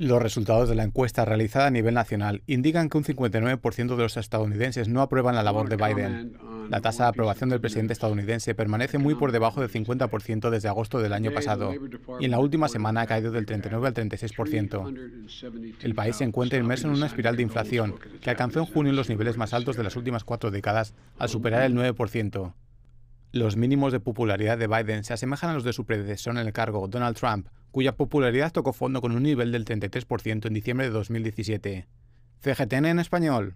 Los resultados de la encuesta realizada a nivel nacional indican que un 59% de los estadounidenses no aprueban la labor de Biden. La tasa de aprobación del presidente estadounidense permanece muy por debajo del 50% desde agosto del año pasado y en la última semana ha caído del 39 al 36%. El país se encuentra inmerso en una espiral de inflación que alcanzó en junio los niveles más altos de las últimas cuatro décadas al superar el 9%. Los mínimos de popularidad de Biden se asemejan a los de su predecesor en el cargo, Donald Trump, cuya popularidad tocó fondo con un nivel del 33% en diciembre de 2017. CGTN en español.